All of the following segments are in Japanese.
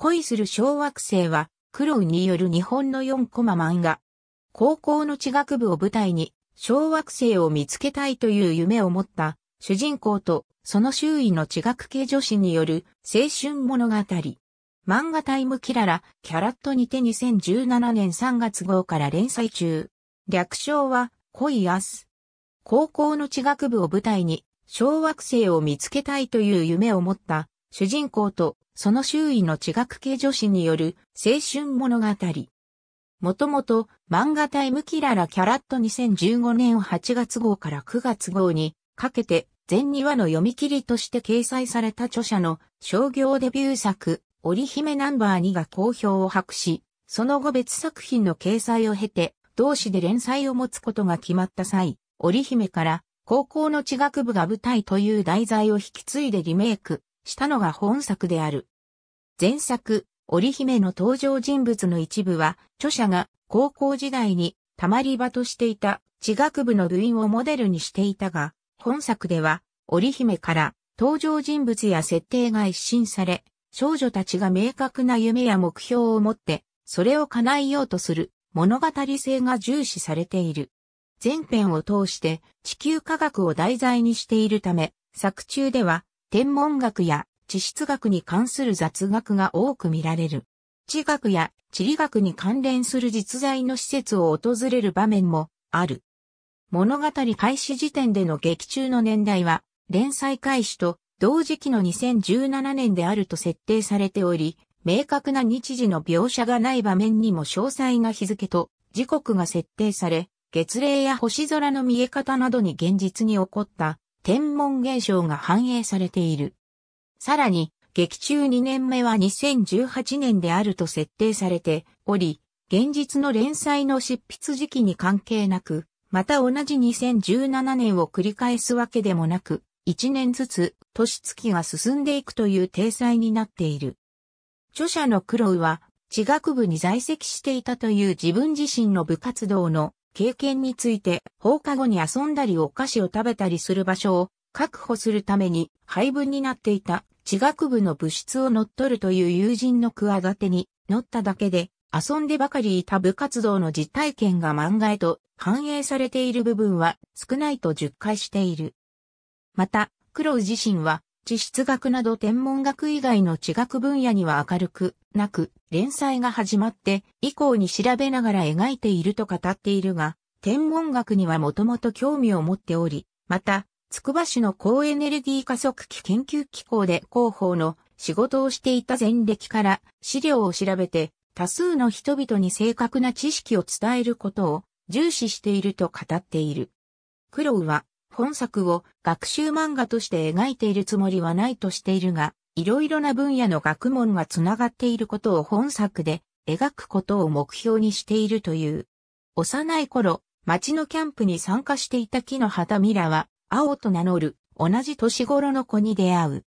恋する小惑星は、クロウによる日本の4コマ漫画。高校の地学部を舞台に、小惑星を見つけたいという夢を持った、主人公と、その周囲の地学系女子による青春物語。漫画タイムキララ、キャラットにて2017年3月号から連載中。略称は、恋アス。高校の地学部を舞台に、小惑星を見つけたいという夢を持った主人公とその周囲の地学系女子による青春物語。もともと漫画タイムキララキャラット2015年8月号から9月号にかけて全2話の読み切りとして掲載された著者の商業デビュー作織姫ナンバー2が好評を博し、その後別作品の掲載を経て同誌で連載を持つことが決まった際、織姫から高校の地学部が舞台という題材を引き継いでリメイク、したのが本作である。前作、織姫の登場人物の一部は、著者が高校時代に溜まり場としていた地学部の部員をモデルにしていたが、本作では織姫から登場人物や設定が一新され、少女たちが明確な夢や目標を持って、それを叶えようとする物語性が重視されている。前編を通して地球科学を題材にしているため、作中では天文学や地質学に関する雑学が多く見られる。地学や地理学に関連する実在の施設を訪れる場面もある。物語開始時点での劇中の年代は、連載開始と同時期の2017年であると設定されており、明確な日時の描写がない場面にも詳細な日付と時刻が設定され、月齢や星空の見え方などに現実に起こった天文現象が反映されている。さらに、劇中2年目は2018年であると設定されており、現実の連載の執筆時期に関係なく、また同じ2017年を繰り返すわけでもなく、1年ずつ年月が進んでいくという体裁になっている。著者のクロウは、地学部に在籍していたという自分自身の部活動の経験について放課後に遊んだりお菓子を食べたりする場所を確保するために配分になっていた地学部の部室を乗っ取るという友人の企てに乗っただけで遊んでばかりいた部活動の実体験が漫画へと反映されている部分は少ないと述回している。また、黒自身は地質学など天文学以外の地学分野には明るく、なく連載が始まって以降に調べながら描いていると語っているが、天文学にはもともと興味を持っており、また、つくば市の高エネルギー加速器研究機構で広報の仕事をしていた前歴から資料を調べて多数の人々に正確な知識を伝えることを重視していると語っている。クロウは本作を学習漫画として描いているつもりはないとしているが、いろいろな分野の学問がつながっていることを本作で描くことを目標にしているという。幼い頃、町のキャンプに参加していた木の旗ミラは、青と名乗る同じ年頃の子に出会う。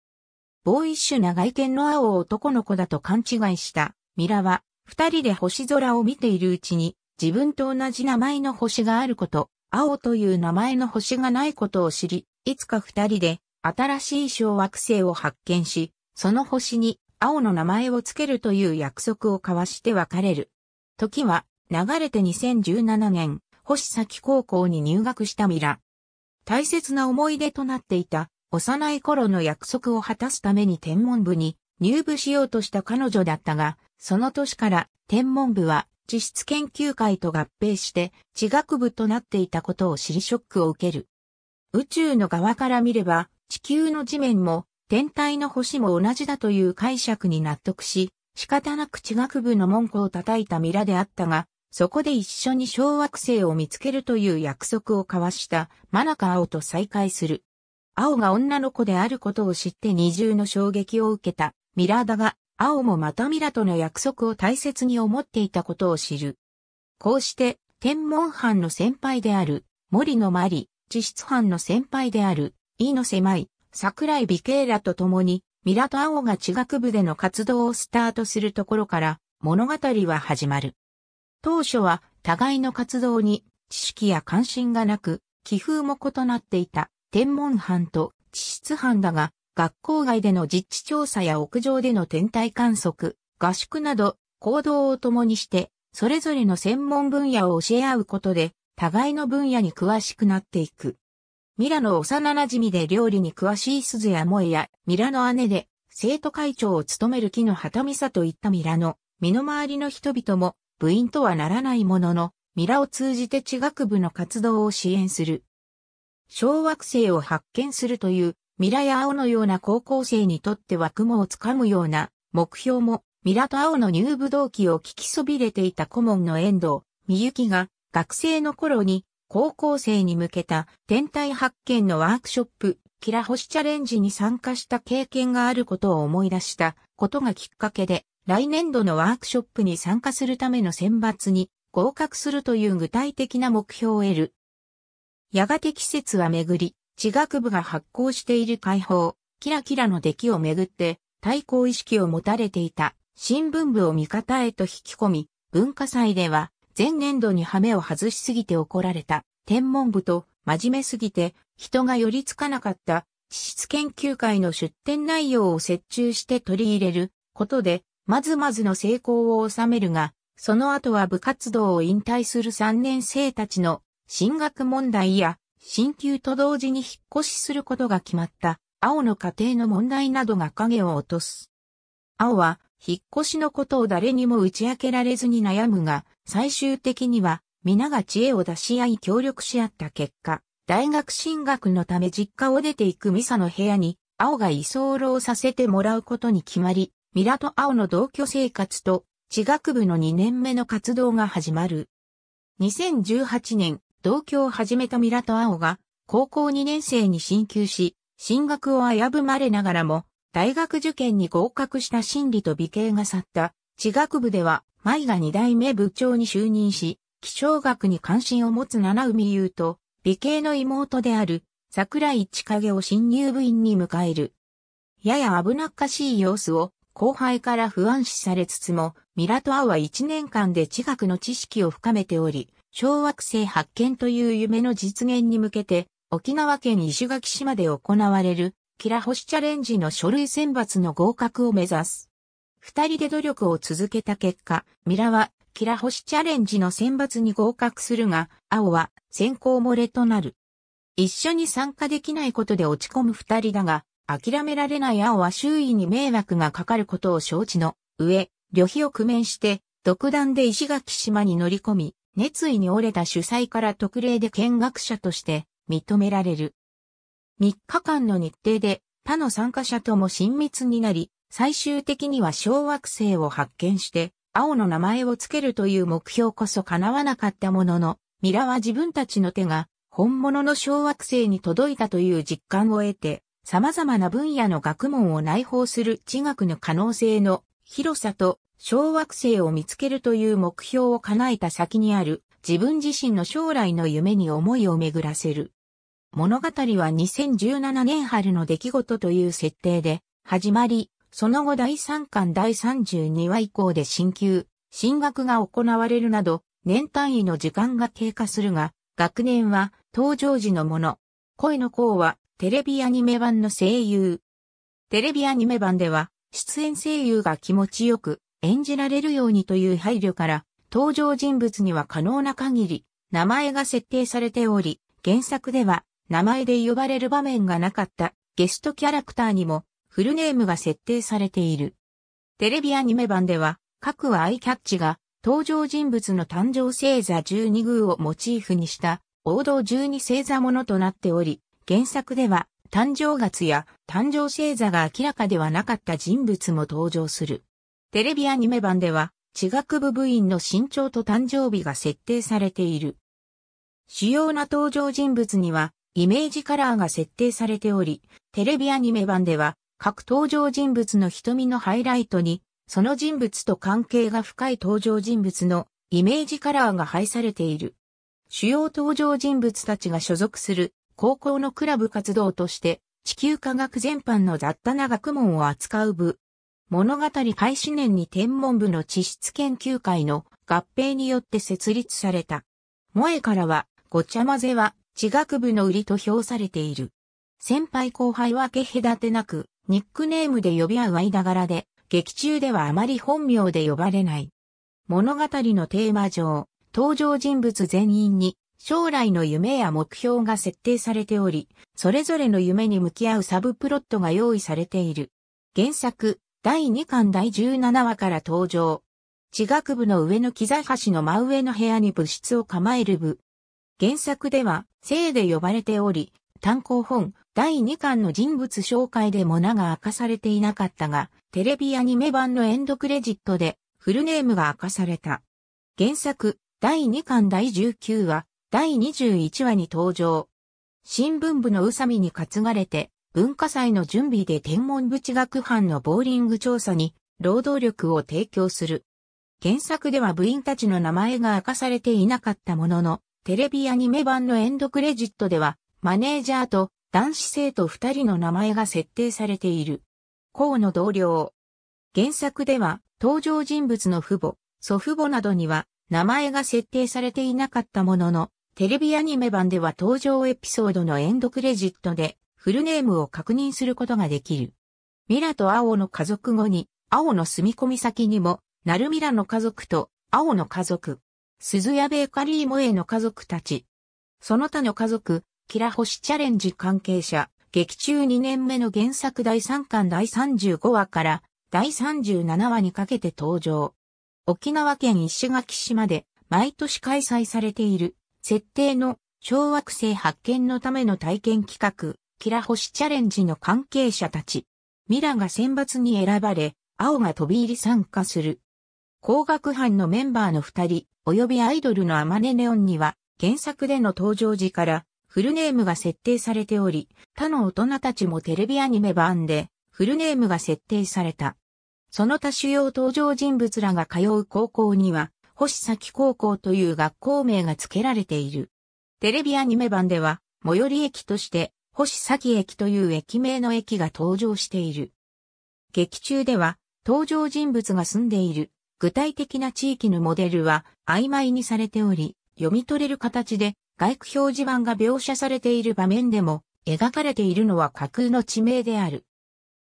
ボーイッシュな外見の青を男の子だと勘違いしたミラは、二人で星空を見ているうちに、自分と同じ名前の星があること、青という名前の星がないことを知り、いつか二人で新しい小惑星を発見し、その星に青の名前をつけるという約束を交わして別れる。時は流れて2017年、星崎高校に入学したミラ。大切な思い出となっていた幼い頃の約束を果たすために天文部に入部しようとした彼女だったが、その年から天文部は地質研究会と合併して地学部となっていたことを知りショックを受ける。宇宙の側から見れば地球の地面も天体の星も同じだという解釈に納得し、仕方なく地学部の門戸を叩いたミラであったが、そこで一緒に小惑星を見つけるという約束を交わしたマナカ青と再会する。青が女の子であることを知って二重の衝撃を受けたミラだが、青もまたミラとの約束を大切に思っていたことを知る。こうして、天文班の先輩である森のマリ、地質班の先輩である、井の狭い桜井美慶らと共に、ミラと青が地学部での活動をスタートするところから、物語は始まる。当初は、互いの活動に、知識や関心がなく、気風も異なっていた、天文班と地質班だが、学校外での実地調査や屋上での天体観測、合宿など、行動を共にして、それぞれの専門分野を教え合うことで、互いの分野に詳しくなっていく。ミラの幼馴染で料理に詳しい鈴谷萌や、ミラの姉で、生徒会長を務める木の畑美里といったミラの、身の回りの人々も、部員とはならないものの、ミラを通じて地学部の活動を支援する。小惑星を発見するという、ミラや青のような高校生にとっては雲をつかむような目標も、ミラと青の入部動機を聞きそびれていた顧問の遠藤、美ゆが、学生の頃に高校生に向けた天体発見のワークショップ、キラ星チャレンジに参加した経験があることを思い出したことがきっかけで、来年度のワークショップに参加するための選抜に合格するという具体的な目標を得る。やがて季節は巡り、地学部が発行している解放、キラキラの出来をめぐって対抗意識を持たれていた新聞部を味方へと引き込み、文化祭では前年度にハメを外しすぎて怒られた天文部と真面目すぎて人が寄りつかなかった地質研究会の出展内容を折衷して取り入れることで、まずまずの成功を収めるが、その後は部活動を引退する3年生たちの進学問題や、進級と同時に引っ越しすることが決まった、青の家庭の問題などが影を落とす。青は、引っ越しのことを誰にも打ち明けられずに悩むが、最終的には皆が知恵を出し合い協力し合った結果、大学進学のため実家を出ていくミサの部屋に、青が居候させてもらうことに決まり、ミラと青の同居生活と、地学部の2年目の活動が始まる。2018年、同居を始めたミラと青が、高校2年生に進級し、進学を危ぶまれながらも、大学受験に合格した心理と美形が去った、地学部では、舞が二代目部長に就任し、気象学に関心を持つ七海優と、美形の妹である、桜井千景を新入部員に迎える。やや危なっかしい様子を、後輩から不安視されつつも、ミラとアは一年間で地学の知識を深めており、小惑星発見という夢の実現に向けて、沖縄県石垣島で行われる、キラ星チャレンジの書類選抜の合格を目指す。二人で努力を続けた結果、ミラはキラ星チャレンジの選抜に合格するが、青は先行漏れとなる。一緒に参加できないことで落ち込む二人だが、諦められない青は周囲に迷惑がかかることを承知の上、旅費を工面して、独断で石垣島に乗り込み、熱意に折れた主催から特例で見学者として認められる。3日間の日程で他の参加者とも親密になり、最終的には小惑星を発見して、青の名前をつけるという目標こそ叶わなかったものの、ミラは自分たちの手が本物の小惑星に届いたという実感を得て、様々な分野の学問を内包する地学の可能性の広さと小惑星を見つけるという目標を叶えた先にある自分自身の将来の夢に思いを巡らせる。物語は2017年春の出来事という設定で始まり、その後第3巻第32話以降で進級、進学が行われるなど、年単位の時間が経過するが、学年は登場時のもの。声の項はテレビアニメ版の声優。テレビアニメ版では、出演声優が気持ちよく演じられるようにという配慮から、登場人物には可能な限り、名前が設定されており、原作では名前で呼ばれる場面がなかったゲストキャラクターにもフルネームが設定されている。テレビアニメ版では、各アイキャッチが登場人物の誕生星座12宮をモチーフにした王道12星座ものとなっており、原作では誕生月や誕生星座が明らかではなかった人物も登場する。テレビアニメ版では、地学部部員の身長と誕生日が設定されている。主要な登場人物には、イメージカラーが設定されており、テレビアニメ版では、各登場人物の瞳のハイライトに、その人物と関係が深い登場人物のイメージカラーが配されている。主要登場人物たちが所属する高校のクラブ活動として、地球科学全般の雑多な学問を扱う部。物語開始年に天文部の地質研究会の合併によって設立された。萌えからは、ごちゃ混ぜは地学部の売りと評されている。先輩後輩はけ隔てなく、ニックネームで呼び合う間柄で、劇中ではあまり本名で呼ばれない。物語のテーマ上、登場人物全員に将来の夢や目標が設定されており、それぞれの夢に向き合うサブプロットが用意されている。原作、第2巻第17話から登場。地学部の上の木材橋の真上の部屋に部室を構える部。原作では、生で呼ばれており、単行本、第2巻の人物紹介でも名が明かされていなかったが、テレビアニメ版のエンドクレジットでフルネームが明かされた。原作、第2巻第19話、第21話に登場。新聞部の宇佐美に担がれて、文化祭の準備で天文部地学班のボーリング調査に労働力を提供する。原作では部員たちの名前が明かされていなかったものの、テレビアニメ版のエンドクレジットでは、マネージャーと男子生徒二人の名前が設定されている。河の同僚。原作では、登場人物の父母、祖父母などには、名前が設定されていなかったものの、テレビアニメ版では登場エピソードのエンドクレジットで、フルネームを確認することができる。ミラと青の家族後に、青の住み込み先にも、ナルミラの家族と、青の家族、鈴谷ベーカリー萌えの家族たち、その他の家族、キラ星チャレンジ関係者、劇中2年目の原作第3巻第35話から第37話にかけて登場。沖縄県石垣島で毎年開催されている設定の小惑星発見のための体験企画、キラ星チャレンジの関係者たち。ミラが選抜に選ばれ、青が飛び入り参加する。工学班のメンバーの二人、及びアイドルのアマネネオンには、原作での登場時から、フルネームが設定されており、他の大人たちもテレビアニメ版でフルネームが設定された。その他主要登場人物らが通う高校には、星崎高校という学校名が付けられている。テレビアニメ版では、最寄り駅として、星崎駅という駅名の駅が登場している。劇中では、登場人物が住んでいる具体的な地域のモデルは曖昧にされており、読み取れる形で外区表示板が描写されている場面でも、描かれているのは架空の地名である。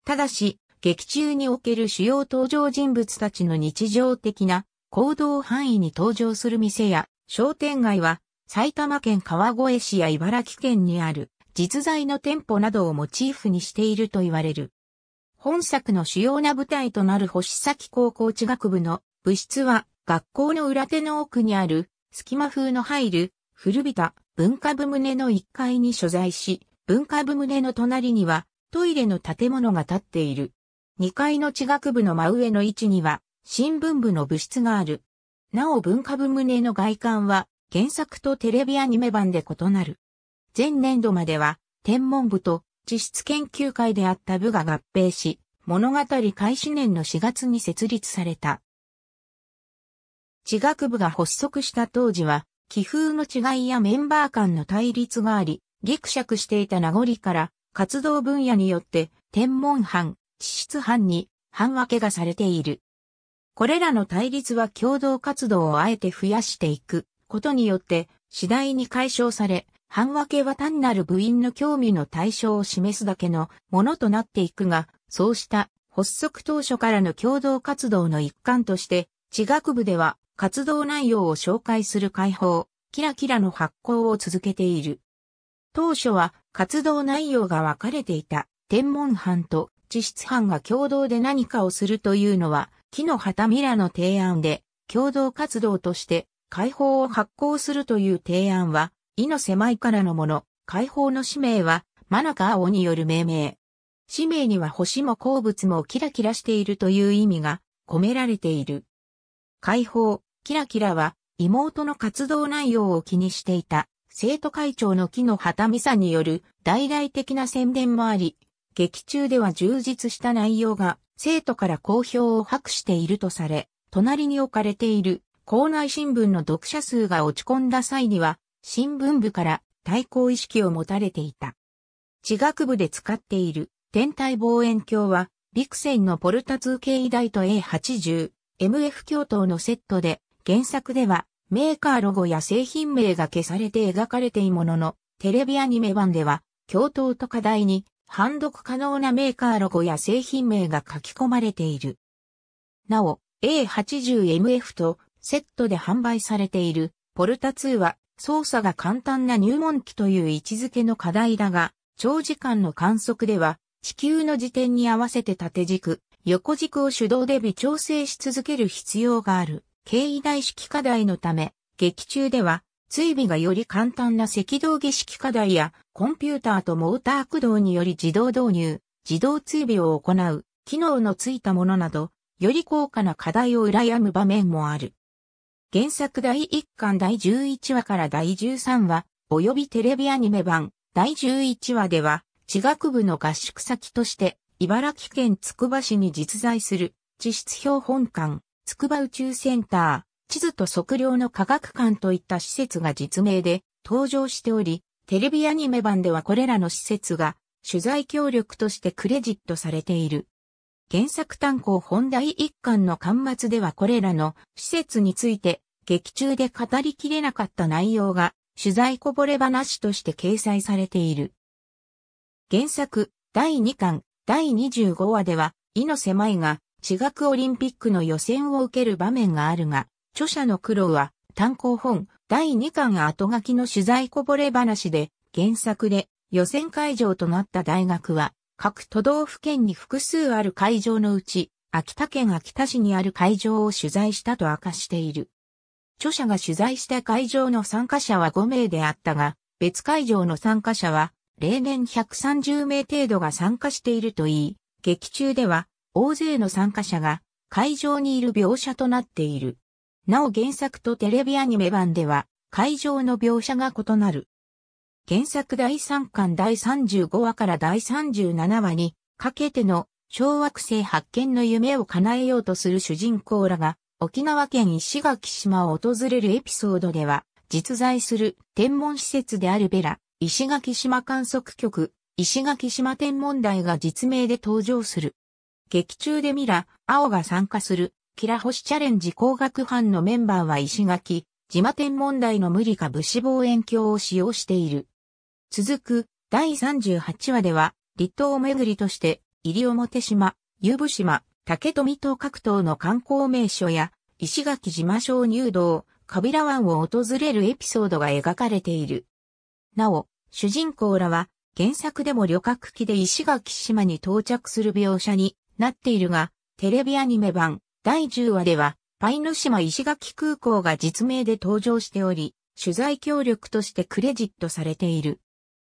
ただし、劇中における主要登場人物たちの日常的な行動範囲に登場する店や商店街は埼玉県川越市や茨城県にある実在の店舗などをモチーフにしていると言われる。本作の主要な舞台となる星崎高校地学部の部室は学校の裏手の奥にある隙間風の入る古びた文化部棟の1階に所在し、文化部棟の隣にはトイレの建物が建っている。2階の地学部の真上の位置には新聞部の部室がある。なお文化部棟の外観は原作とテレビアニメ版で異なる。前年度までは天文部と地質研究会であった部が合併し、物語開始年の4月に設立された。地学部が発足した当時は、気風の違いやメンバー間の対立があり、ギクシャクしていた名残から、活動分野によって、天文班、地質班に、班分けがされている。これらの対立は共同活動をあえて増やしていくことによって、次第に解消され、班分けは単なる部員の興味の対象を示すだけのものとなっていくが、そうした発足当初からの共同活動の一環として、地学部では活動内容を紹介する解放、キラキラの発行を続けている。当初は活動内容が分かれていた天文班と地質班が共同で何かをするというのは、木の旗ミラの提案で、共同活動として解放を発行するという提案は、意の狭いからのもの、解放の使命は、マナカ青による命名。使命には星も鉱物もキラキラしているという意味が込められている。解放、キラキラは妹の活動内容を気にしていた生徒会長の木の畑美沙による大々的な宣伝もあり、劇中では充実した内容が生徒から好評を博しているとされ、隣に置かれている校内新聞の読者数が落ち込んだ際には、新聞部から対抗意識を持たれていた。地学部で使っている天体望遠鏡は、ビクセンのポルタ2系医大と A80、MF 共頭のセットで原作では、メーカーロゴや製品名が消されて描かれているものの、テレビアニメ版では、教頭と課題に、判読可能なメーカーロゴや製品名が書き込まれている。なお、A80MF とセットで販売されている、ポルタ2は、操作が簡単な入門機という位置づけの課題だが、長時間の観測では、地球の時点に合わせて縦軸、横軸を手動で微調整し続ける必要がある。経緯大式課題のため、劇中では、追尾がより簡単な赤道儀式課題や、コンピューターとモーター駆動により自動導入、自動追尾を行う、機能のついたものなど、より高価な課題を羨む場面もある。原作第1巻第11話から第13話、及びテレビアニメ版第11話では、地学部の合宿先として、茨城県つくば市に実在する地質標本館、筑波宇宙センター、地図と測量の科学館といった施設が実名で登場しており、テレビアニメ版ではこれらの施設が取材協力としてクレジットされている。原作単行本第一巻の巻末ではこれらの施設について劇中で語りきれなかった内容が取材こぼれ話として掲載されている。原作第2巻第25話では、意の狭いが私学オリンピックの予選を受ける場面があるが、著者の苦労は単行本第2巻後書きの取材こぼれ話で原作で予選会場となった大学は各都道府県に複数ある会場のうち秋田県秋田市にある会場を取材したと明かしている。著者が取材した会場の参加者は5名であったが、別会場の参加者は例年130名程度が参加しているといい、劇中では大勢の参加者が会場にいる描写となっている。なお原作とテレビアニメ版では会場の描写が異なる。原作第3巻第35話から第37話にかけての小惑星発見の夢を叶えようとする主人公らが沖縄県石垣島を訪れるエピソードでは実在する天文施設であるベラ、石垣島観測局、石垣島天文台が実名で登場する。劇中でミラ、青が参加する、キラ星チャレンジ工学班のメンバーは石垣、島天問題の無理か武士望遠鏡を使用している。続く、第38話では、離島巡りとして、西表島、湯布島、竹富島各島の観光名所や、石垣島小入道、カビラ湾を訪れるエピソードが描かれている。なお、主人公らは、原作でも旅客機で石垣島に到着する描写になっているが、テレビアニメ版第10話では、パイノ島石垣空港が実名で登場しており、取材協力としてクレジットされている。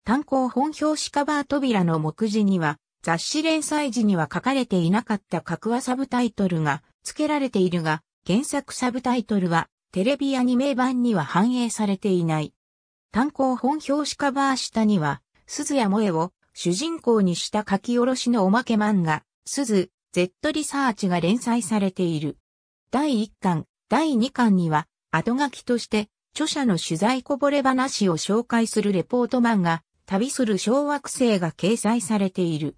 単行本表紙カバー扉の目次には、雑誌連載時には書かれていなかった格話サブタイトルが付けられているが、原作サブタイトルはテレビアニメ版には反映されていない。単行本表紙カバー下には、鈴谷萌を主人公にした書き下ろしのおまけ漫画、鈴、Z リサーチが連載されている。第1巻、第2巻には、後書きとして、著者の取材こぼれ話を紹介するレポート漫画、旅する小惑星が掲載されている。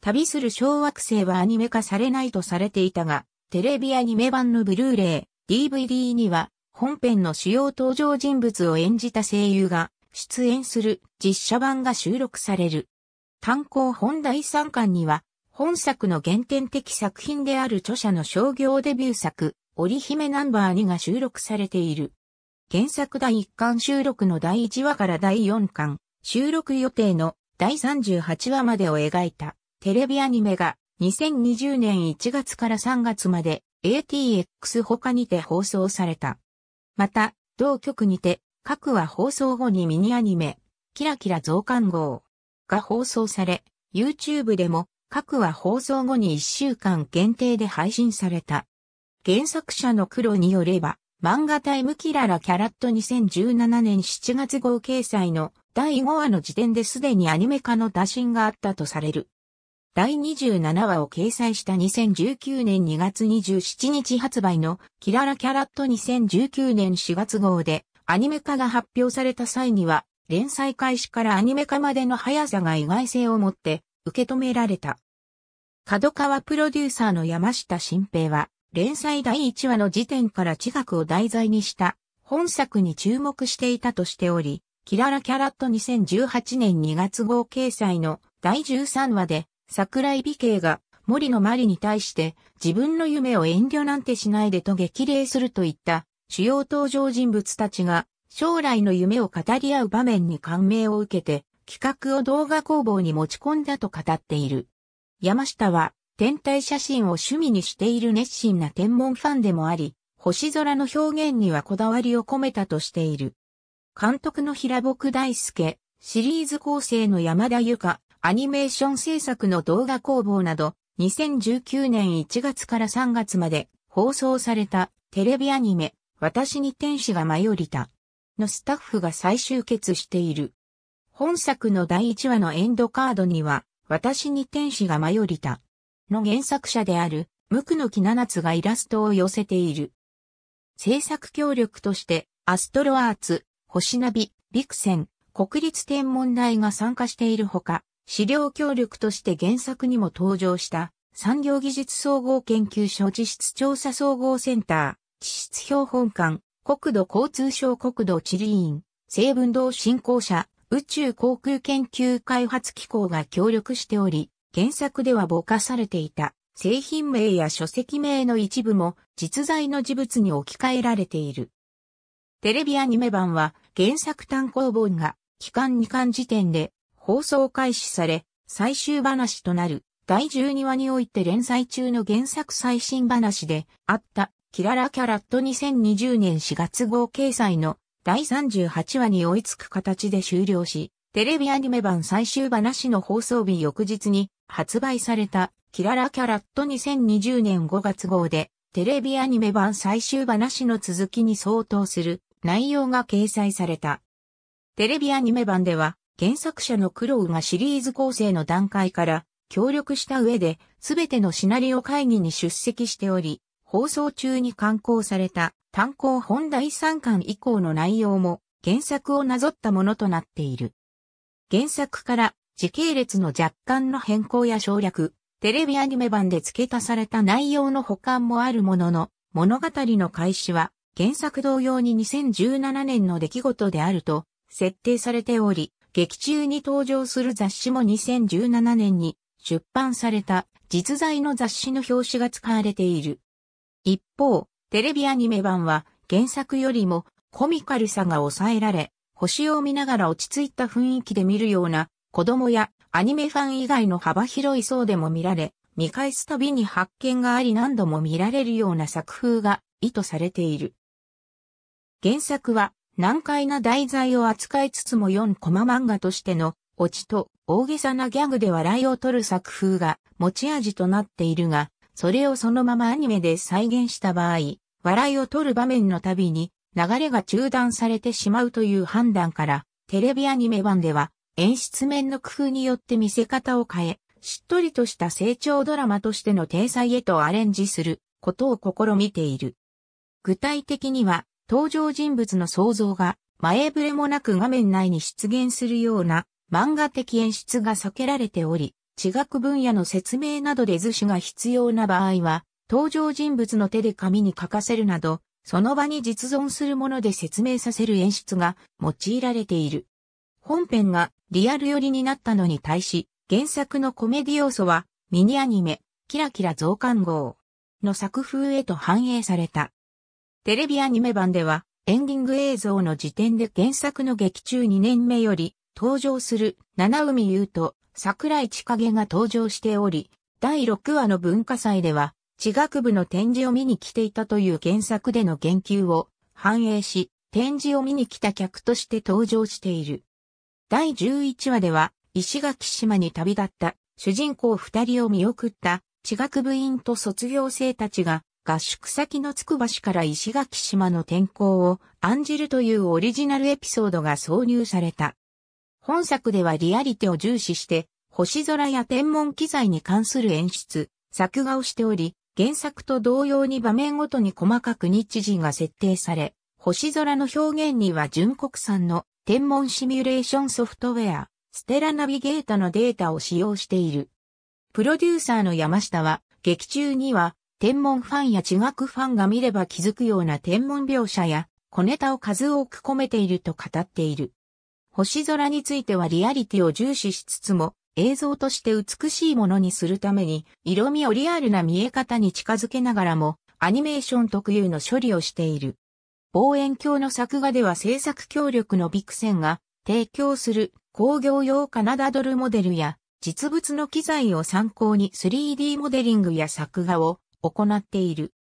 旅する小惑星はアニメ化されないとされていたが、テレビアニメ版のブルーレイ、DVD には、本編の主要登場人物を演じた声優が出演する実写版が収録される。単行本第3巻には本作の原点的作品である著者の商業デビュー作、織姫ナンバー2が収録されている。原作第1巻収録の第1話から第4巻、収録予定の第38話までを描いたテレビアニメが2020年1月から3月まで ATX 他にて放送された。また、同局にて各話放送後にミニアニメ、キラキラ増刊号が放送され、YouTube でも各話放送後に1週間限定で配信された。原作者の黒によれば、漫画タイムキララキャラット2017年7月号掲載の第5話の時点ですでにアニメ化の打診があったとされる。第27話を掲載した2019年2月27日発売のキララキャラット2019年4月号でアニメ化が発表された際には連載開始からアニメ化までの速さが意外性を持って受け止められた。角川プロデューサーの山下新平は、連載第1話の時点から地学を題材にした本作に注目していたとしており、キララキャラット2018年2月号掲載の第13話で、桜井美慶が森のマリに対して自分の夢を遠慮なんてしないでと激励するといった主要登場人物たちが将来の夢を語り合う場面に感銘を受けて企画を動画工房に持ち込んだと語っている。山下は天体写真を趣味にしている熱心な天文ファンでもあり、星空の表現にはこだわりを込めたとしている。監督の平木大輔、シリーズ構成の山田由香、アニメーション制作の動画工房など、2019年1月から3月まで放送されたテレビアニメ、私に天使が舞い降りたのスタッフが再集結している。本作の第1話のエンドカードには、私に天使が迷いりた。の原作者である、無垢の木七つがイラストを寄せている。制作協力として、アストロアーツ、星ナビ、ビクセン、国立天文台が参加しているほか、資料協力として原作にも登場した、産業技術総合研究所地質調査総合センター、地質標本館、国土交通省国土地理院、成分道振興者、宇宙航空研究開発機構が協力しており、原作ではぼかされていた製品名や書籍名の一部も実在の事物に置き換えられている。テレビアニメ版は原作単行本が期間2巻時点で放送開始され、最終話となる第12話において連載中の原作最新話であったキララキャラット2020年4月号掲載の第38話に追いつく形で終了し、テレビアニメ版最終話の放送日翌日に発売されたキララキャラット2020年5月号でテレビアニメ版最終話の続きに相当する内容が掲載された。テレビアニメ版では原作者の苦労がシリーズ構成の段階から協力した上で全てのシナリオ会議に出席しており、放送中に刊行された単行本第3巻以降の内容も原作をなぞったものとなっている。原作から時系列の若干の変更や省略、テレビアニメ版で付け足された内容の保管もあるものの、物語の開始は原作同様に2017年の出来事であると設定されており、劇中に登場する雑誌も2017年に出版された実在の雑誌の表紙が使われている。一方、テレビアニメ版は原作よりもコミカルさが抑えられ、星を見ながら落ち着いた雰囲気で見るような子供やアニメファン以外の幅広い層でも見られ、見返すたびに発見があり何度も見られるような作風が意図されている。原作は難解な題材を扱いつつも4コマ漫画としてのオチと大げさなギャグで笑いを取る作風が持ち味となっているが、それをそのままアニメで再現した場合、笑いを取る場面のたびに流れが中断されてしまうという判断から、テレビアニメ版では演出面の工夫によって見せ方を変え、しっとりとした成長ドラマとしての体裁へとアレンジすることを試みている。具体的には、登場人物の想像が前触れもなく画面内に出現するような漫画的演出が避けられており、地学分野の説明などで図紙が必要な場合は、登場人物の手で紙に書かせるなど、その場に実存するもので説明させる演出が用いられている。本編がリアル寄りになったのに対し、原作のコメディ要素はミニアニメ、キラキラ増刊号の作風へと反映された。テレビアニメ版では、エンディング映像の時点で原作の劇中2年目より登場する七海優と桜井千景が登場しており、第6話の文化祭では、地学部の展示を見に来ていたという原作での言及を反映し、展示を見に来た客として登場している。第11話では、石垣島に旅立った主人公二人を見送った地学部員と卒業生たちが合宿先のつくば市から石垣島の天候を案じるというオリジナルエピソードが挿入された。本作ではリアリティを重視して、星空や天文機材に関する演出、作画をしており、原作と同様に場面ごとに細かく日時が設定され、星空の表現には純国産の天文シミュレーションソフトウェア、ステラナビゲータのデータを使用している。プロデューサーの山下は、劇中には、天文ファンや地学ファンが見れば気づくような天文描写や、小ネタを数多く込めていると語っている。星空についてはリアリティを重視しつつも、映像として美しいものにするために、色味をリアルな見え方に近づけながらも、アニメーション特有の処理をしている。望遠鏡の作画では制作協力のビクセンが提供する工業用カナダドルモデルや実物の機材を参考に 3D モデリングや作画を行っている。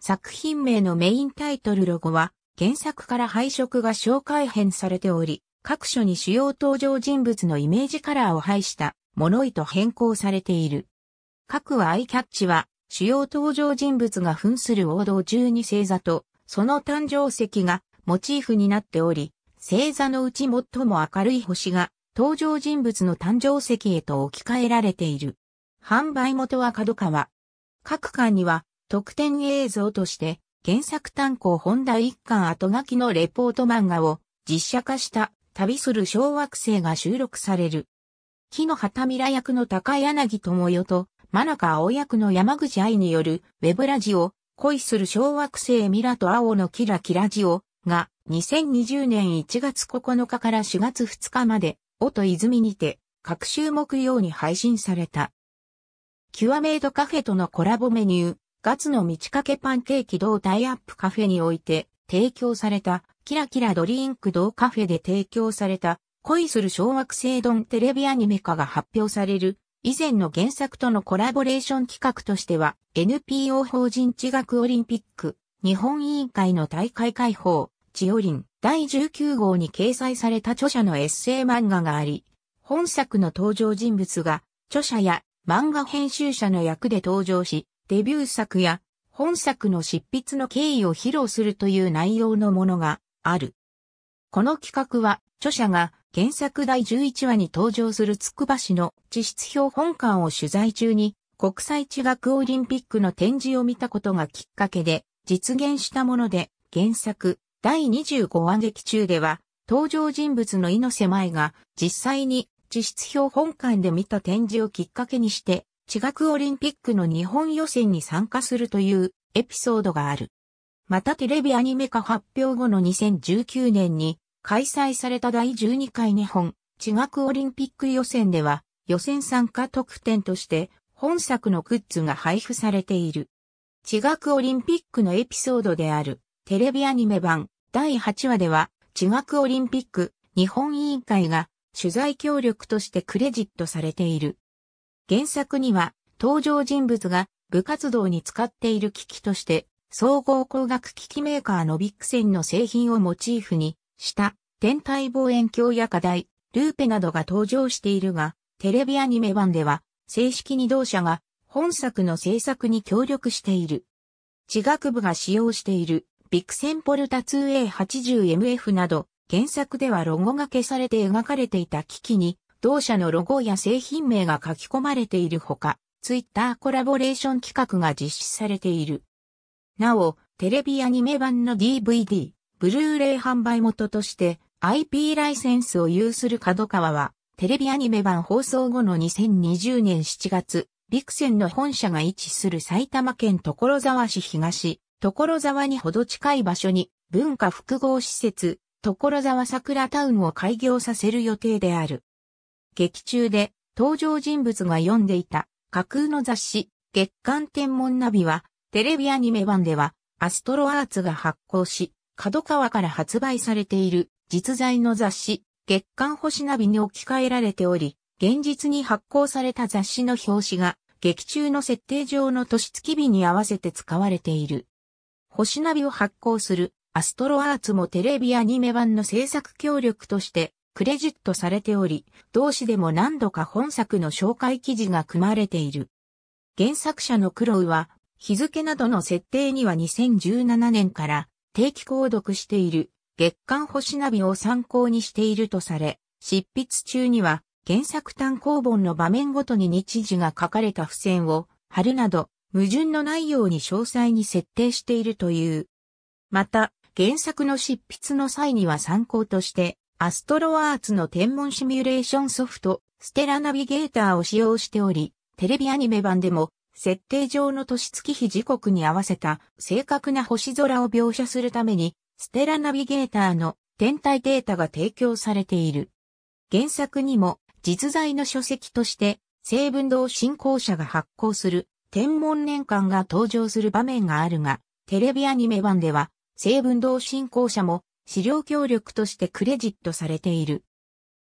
作品名のメインタイトルロゴは原作から配色が小改変されており、各所に主要登場人物のイメージカラーを配した物意と変更されている。各アイキャッチは主要登場人物が扮する王道中に星座とその誕生石がモチーフになっており、星座のうち最も明るい星が登場人物の誕生石へと置き換えられている。販売元は角川。各館には特典映像として原作単行本第一巻後書きのレポート漫画を実写化した旅する小惑星が収録される。木の旗ミラ役の高柳智代と、真中青役の山口愛による、ウェブラジオ、恋する小惑星ミラと青のキラキラジオが、2020年1月9日から4月2日まで、音泉にて、各週木曜に配信された。キュアメイドカフェとのコラボメニュー、ガツの満ち欠けパンケーキ同タイアップカフェにおいて提供されたキラキラドリンク同カフェで提供された恋する小惑星丼テレビアニメ化が発表される以前の原作とのコラボレーション企画としては NPO 法人地学オリンピック日本委員会の大会開放チオリン第19号に掲載された著者のエッセイ漫画があり本作の登場人物が著者や漫画編集者の役で登場しデビュー作や本作の執筆の経緯を披露するという内容のものがある。この企画は、著者が原作第11話に登場するつくば市の地質標本館を取材中に、国際地学オリンピックの展示を見たことがきっかけで、実現したもので、原作、第25話劇中では、登場人物の猪瀬舞が実際に地質標本館で見た展示をきっかけにして、地学オリンピックの日本予選に参加するというエピソードがある。またテレビアニメ化発表後の2019年に開催された第12回日本地学オリンピック予選では予選参加特典として本作のグッズが配布されている。地学オリンピックのエピソードであるテレビアニメ版第8話では地学オリンピック日本委員会が取材協力としてクレジットされている。原作には登場人物が部活動に使っている機器として総合工学機器メーカーのビックセンの製品をモチーフにした天体望遠鏡や課題、ルーペなどが登場しているが、テレビアニメ版では正式に同社が本作の制作に協力している。地学部が使用しているビクセンポルタ 2A80MF など原作ではロゴが消されて描かれていた機器に同社のロゴや製品名が書き込まれているほか、ツイッターコラボレーション企画が実施されている。なお、テレビアニメ版の DVD、ブルーレイ販売元として IP ライセンスを有する角川は、テレビアニメ版放送後の2020年7月、陸ンの本社が位置する埼玉県所沢市東、所沢にほど近い場所に文化複合施設、所沢桜タウンを開業させる予定である。劇中で登場人物が読んでいた架空の雑誌、月刊天文ナビはテレビアニメ版では、アストロアーツが発行し、角川から発売されている実在の雑誌、月刊星ナビに置き換えられており、現実に発行された雑誌の表紙が、劇中の設定上の年月日に合わせて使われている。星ナビを発行するアストロアーツもテレビアニメ版の制作協力としてクレジットされており、同誌でも何度か本作の紹介記事が組まれている。原作者のクロウは日付などの設定には2017年から定期購読している月刊星ナビを参考にしているとされ、執筆中には原作単行本の場面ごとに日時が書かれた付箋を貼るなど、矛盾のないように詳細に設定しているという。また、原作の執筆の際には参考として、アストロアーツの天文シミュレーションソフト、ステラナビゲーターを使用しており、テレビアニメ版でも設定上の年月日時刻に合わせた正確な星空を描写するために、ステラナビゲーターの天体データが提供されている。原作にも実在の書籍として、西文堂振興者が発行する天文年間が登場する場面があるが、テレビアニメ版では、西文堂振興者も資料協力としてクレジットされている。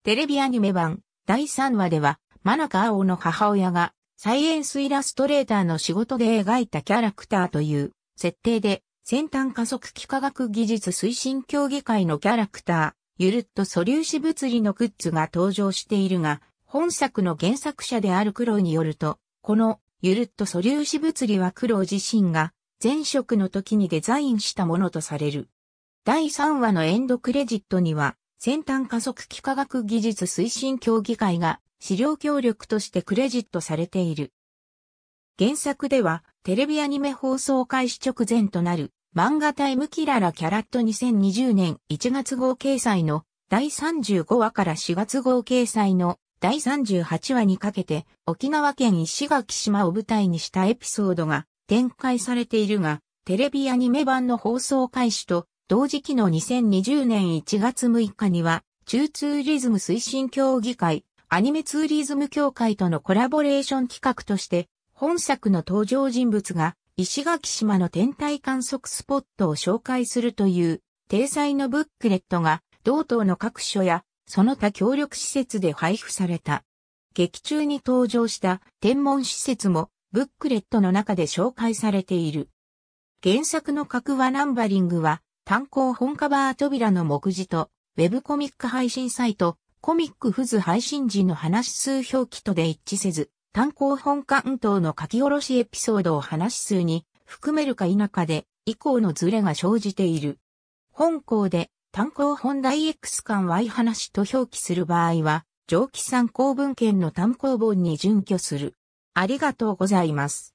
テレビアニメ版第3話では、真中青の母親がサイエンスイラストレーターの仕事で描いたキャラクターという設定で先端加速器科学技術推進協議会のキャラクター、ゆるっと素粒子物理のグッズが登場しているが、本作の原作者であるクロウによると、このゆるっと素粒子物理はクロウ自身が前職の時にデザインしたものとされる。第3話のエンドクレジットには、先端加速器科学技術推進協議会が資料協力としてクレジットされている。原作では、テレビアニメ放送開始直前となる、漫画タイムキララキャラット2020年1月号掲載の第35話から4月号掲載の第38話にかけて、沖縄県石垣島を舞台にしたエピソードが展開されているが、テレビアニメ版の放送開始と同時期の2020年1月6日には、中ツーリズム推進協議会アニメツーリズム協会とのコラボレーション企画として、本作の登場人物が石垣島の天体観測スポットを紹介するという体裁のブックレットが同等の各所やその他協力施設で配布された。劇中に登場した天文施設もブックレットの中で紹介されている。原作の格話ナンバリングは単行本カバー扉の目次とウェブコミック配信サイトコミックフズ配信時の話数表記とで一致せず、単行本関東の書き下ろしエピソードを話数に含めるか否かで、以降のズレが生じている。本校で単行本題 X 間 Y 話と表記する場合は、上記参考文献の単行本に準拠する。ありがとうございます。